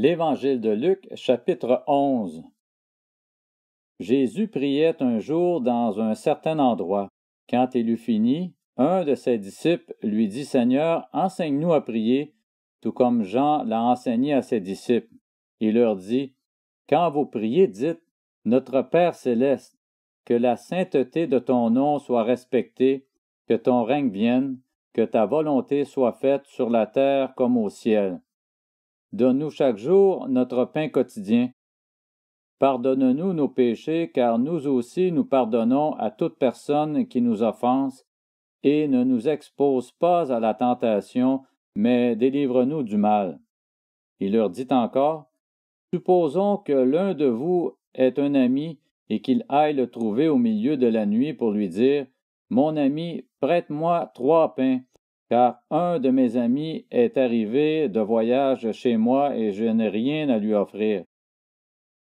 L'Évangile de Luc, chapitre 11 Jésus priait un jour dans un certain endroit. Quand il eut fini, un de ses disciples lui dit Seigneur, enseigne-nous à prier, tout comme Jean l'a enseigné à ses disciples. Il leur dit Quand vous priez, dites Notre Père céleste, que la sainteté de ton nom soit respectée, que ton règne vienne, que ta volonté soit faite sur la terre comme au ciel. Donne-nous chaque jour notre pain quotidien. Pardonne-nous nos péchés, car nous aussi nous pardonnons à toute personne qui nous offense, et ne nous expose pas à la tentation, mais délivre-nous du mal. Il leur dit encore, Supposons que l'un de vous est un ami, et qu'il aille le trouver au milieu de la nuit pour lui dire, Mon ami, prête-moi trois pains, car un de mes amis est arrivé de voyage chez moi et je n'ai rien à lui offrir.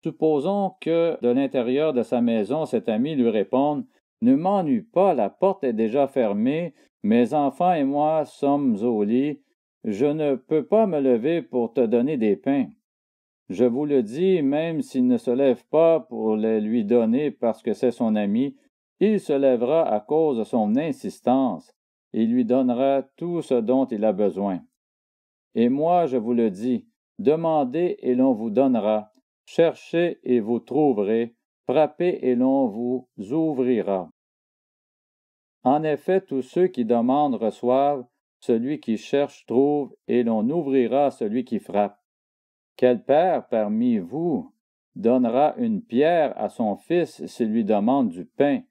Supposons que de l'intérieur de sa maison cet ami lui réponde Ne m'ennuie pas, la porte est déjà fermée, mes enfants et moi sommes au lit, je ne peux pas me lever pour te donner des pains. Je vous le dis, même s'il ne se lève pas pour les lui donner parce que c'est son ami, il se lèvera à cause de son insistance et lui donnera tout ce dont il a besoin. Et moi je vous le dis, demandez et l'on vous donnera, cherchez et vous trouverez, frappez et l'on vous ouvrira. En effet, tous ceux qui demandent reçoivent, celui qui cherche trouve, et l'on ouvrira celui qui frappe. Quel père parmi vous donnera une pierre à son fils s'il lui demande du pain,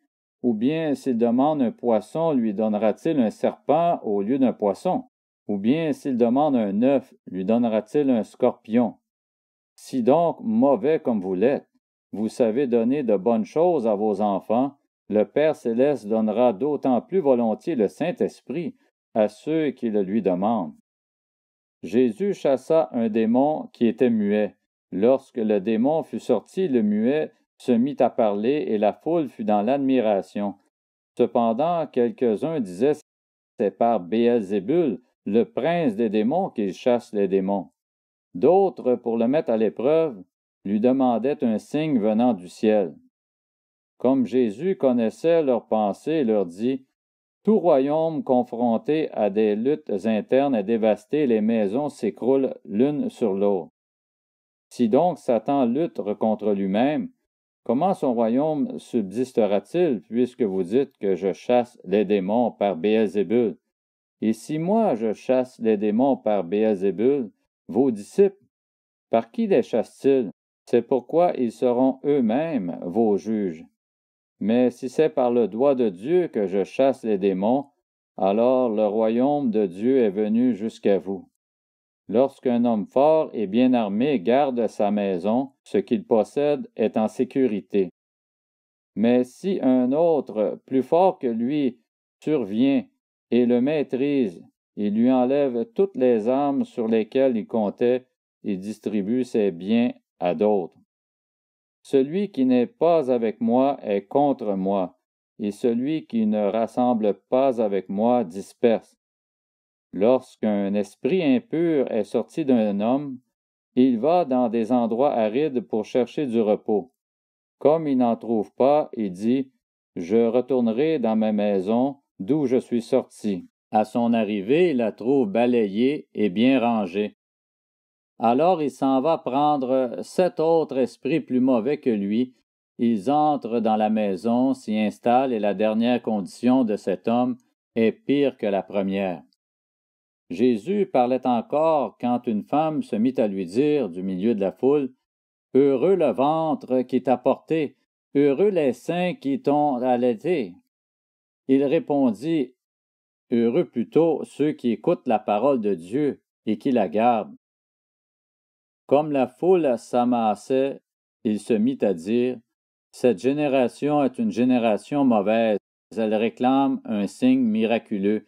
ou bien s'il demande un poisson, lui donnera-t-il un serpent au lieu d'un poisson? Ou bien s'il demande un œuf, lui donnera-t-il un scorpion? Si donc, mauvais comme vous l'êtes, vous savez donner de bonnes choses à vos enfants, le Père céleste donnera d'autant plus volontiers le Saint-Esprit à ceux qui le lui demandent. Jésus chassa un démon qui était muet. Lorsque le démon fut sorti, le muet se mit à parler et la foule fut dans l'admiration. Cependant, quelques-uns disaient C'est par Béelzébul, le prince des démons, qu'il chasse les démons. D'autres, pour le mettre à l'épreuve, lui demandaient un signe venant du ciel. Comme Jésus connaissait leurs pensées, il leur dit Tout royaume confronté à des luttes internes est dévasté, les maisons s'écroulent l'une sur l'autre. Si donc Satan lutte contre lui-même, Comment son royaume subsistera-t-il, puisque vous dites que je chasse les démons par Béelzébul? Et si moi je chasse les démons par Béelzébul, vos disciples, par qui les chassent-ils? C'est pourquoi ils seront eux-mêmes vos juges. Mais si c'est par le doigt de Dieu que je chasse les démons, alors le royaume de Dieu est venu jusqu'à vous. Lorsqu'un homme fort et bien armé garde sa maison, ce qu'il possède est en sécurité. Mais si un autre, plus fort que lui, survient et le maîtrise, il lui enlève toutes les armes sur lesquelles il comptait et distribue ses biens à d'autres. Celui qui n'est pas avec moi est contre moi, et celui qui ne rassemble pas avec moi disperse. Lorsqu'un esprit impur est sorti d'un homme, il va dans des endroits arides pour chercher du repos. Comme il n'en trouve pas, il dit Je retournerai dans ma maison d'où je suis sorti. À son arrivée, il la trouve balayée et bien rangée. Alors il s'en va prendre sept autres esprits plus mauvais que lui. Ils entrent dans la maison, s'y installent, et la dernière condition de cet homme est pire que la première. Jésus parlait encore quand une femme se mit à lui dire du milieu de la foule Heureux le ventre qui t'a porté, heureux les seins qui t'ont allaité. Il répondit Heureux plutôt ceux qui écoutent la parole de Dieu et qui la gardent. Comme la foule s'amassait, il se mit à dire Cette génération est une génération mauvaise, elle réclame un signe miraculeux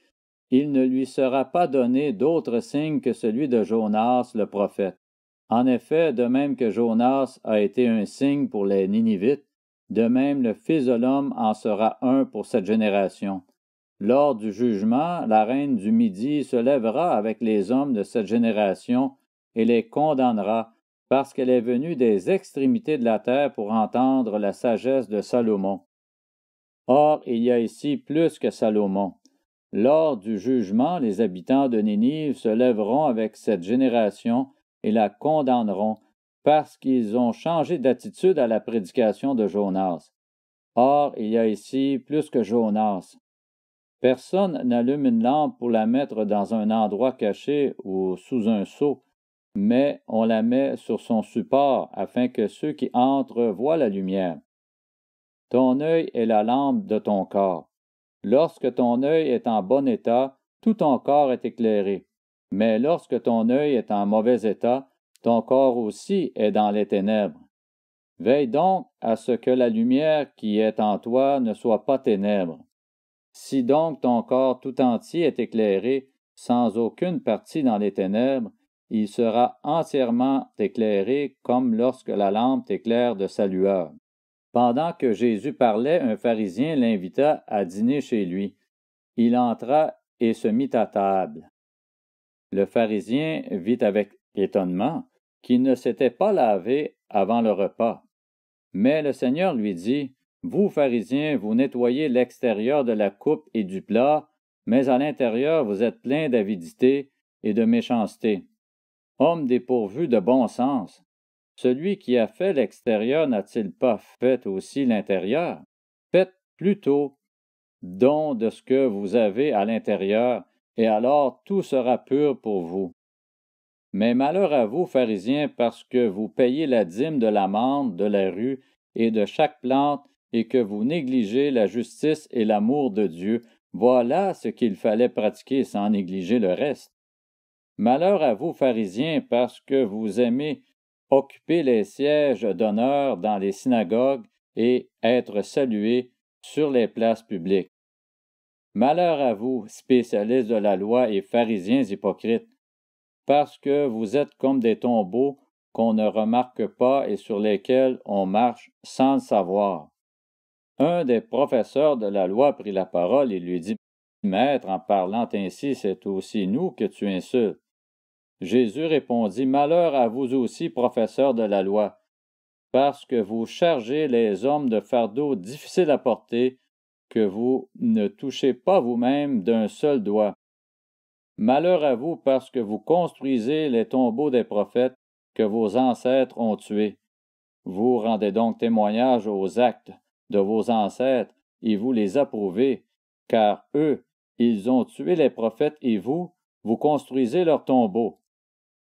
il ne lui sera pas donné d'autre signe que celui de Jonas le prophète. En effet, de même que Jonas a été un signe pour les Ninivites, de même le Fils de l'homme en sera un pour cette génération. Lors du jugement, la reine du Midi se lèvera avec les hommes de cette génération et les condamnera, parce qu'elle est venue des extrémités de la terre pour entendre la sagesse de Salomon. Or, il y a ici plus que Salomon. Lors du jugement, les habitants de Nénive se lèveront avec cette génération et la condamneront parce qu'ils ont changé d'attitude à la prédication de Jonas. Or, il y a ici plus que Jonas. Personne n'allume une lampe pour la mettre dans un endroit caché ou sous un seau, mais on la met sur son support afin que ceux qui entrent voient la lumière. Ton œil est la lampe de ton corps. Lorsque ton œil est en bon état, tout ton corps est éclairé. Mais lorsque ton œil est en mauvais état, ton corps aussi est dans les ténèbres. Veille donc à ce que la lumière qui est en toi ne soit pas ténèbre. Si donc ton corps tout entier est éclairé, sans aucune partie dans les ténèbres, il sera entièrement éclairé comme lorsque la lampe t'éclaire de sa lueur. Pendant que Jésus parlait, un pharisien l'invita à dîner chez lui. Il entra et se mit à table. Le pharisien vit avec étonnement qu'il ne s'était pas lavé avant le repas. Mais le Seigneur lui dit, Vous, pharisiens, vous nettoyez l'extérieur de la coupe et du plat, mais à l'intérieur vous êtes plein d'avidité et de méchanceté. Homme dépourvu de bon sens, celui qui a fait l'extérieur n'a-t-il pas fait aussi l'intérieur? Faites plutôt don de ce que vous avez à l'intérieur, et alors tout sera pur pour vous. Mais malheur à vous, pharisiens, parce que vous payez la dîme de l'amande, de la rue et de chaque plante, et que vous négligez la justice et l'amour de Dieu, voilà ce qu'il fallait pratiquer sans négliger le reste. Malheur à vous, pharisiens, parce que vous aimez occuper les sièges d'honneur dans les synagogues et être salués sur les places publiques. Malheur à vous, spécialistes de la loi et pharisiens hypocrites, parce que vous êtes comme des tombeaux qu'on ne remarque pas et sur lesquels on marche sans le savoir. Un des professeurs de la loi prit la parole et lui dit Maître, en parlant ainsi, c'est aussi nous que tu insultes. Jésus répondit Malheur à vous aussi, professeurs de la loi, parce que vous chargez les hommes de fardeaux difficiles à porter, que vous ne touchez pas vous-même d'un seul doigt. Malheur à vous, parce que vous construisez les tombeaux des prophètes que vos ancêtres ont tués. Vous rendez donc témoignage aux actes de vos ancêtres, et vous les approuvez, car eux, ils ont tué les prophètes, et vous, vous construisez leurs tombeaux.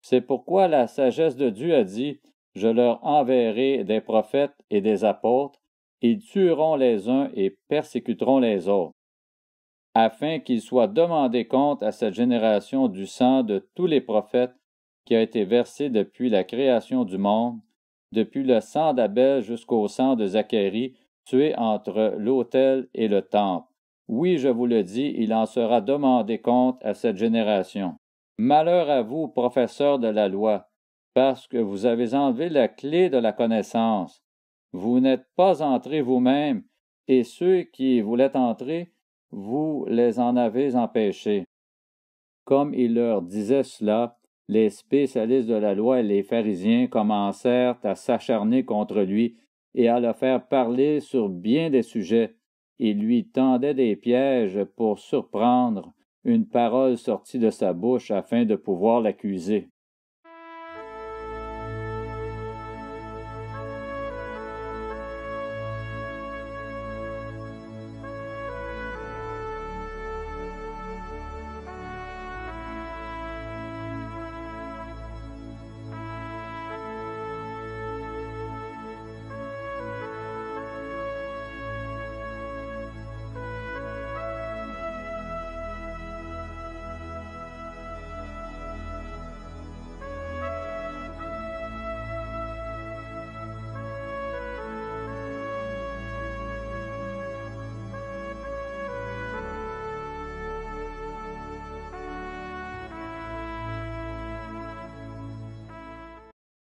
C'est pourquoi la sagesse de Dieu a dit, Je leur enverrai des prophètes et des apôtres, ils tueront les uns et persécuteront les autres, afin qu'ils soient demandés compte à cette génération du sang de tous les prophètes qui a été versé depuis la création du monde, depuis le sang d'Abel jusqu'au sang de Zacharie, tué entre l'autel et le temple. Oui, je vous le dis, il en sera demandé compte à cette génération. Malheur à vous, professeurs de la loi, parce que vous avez enlevé la clé de la connaissance. Vous n'êtes pas entrés vous-même, et ceux qui voulaient entrer, vous les en avez empêchés. Comme il leur disait cela, les spécialistes de la loi et les pharisiens commencèrent à s'acharner contre lui et à le faire parler sur bien des sujets. Ils lui tendaient des pièges pour surprendre, une parole sortit de sa bouche afin de pouvoir l'accuser.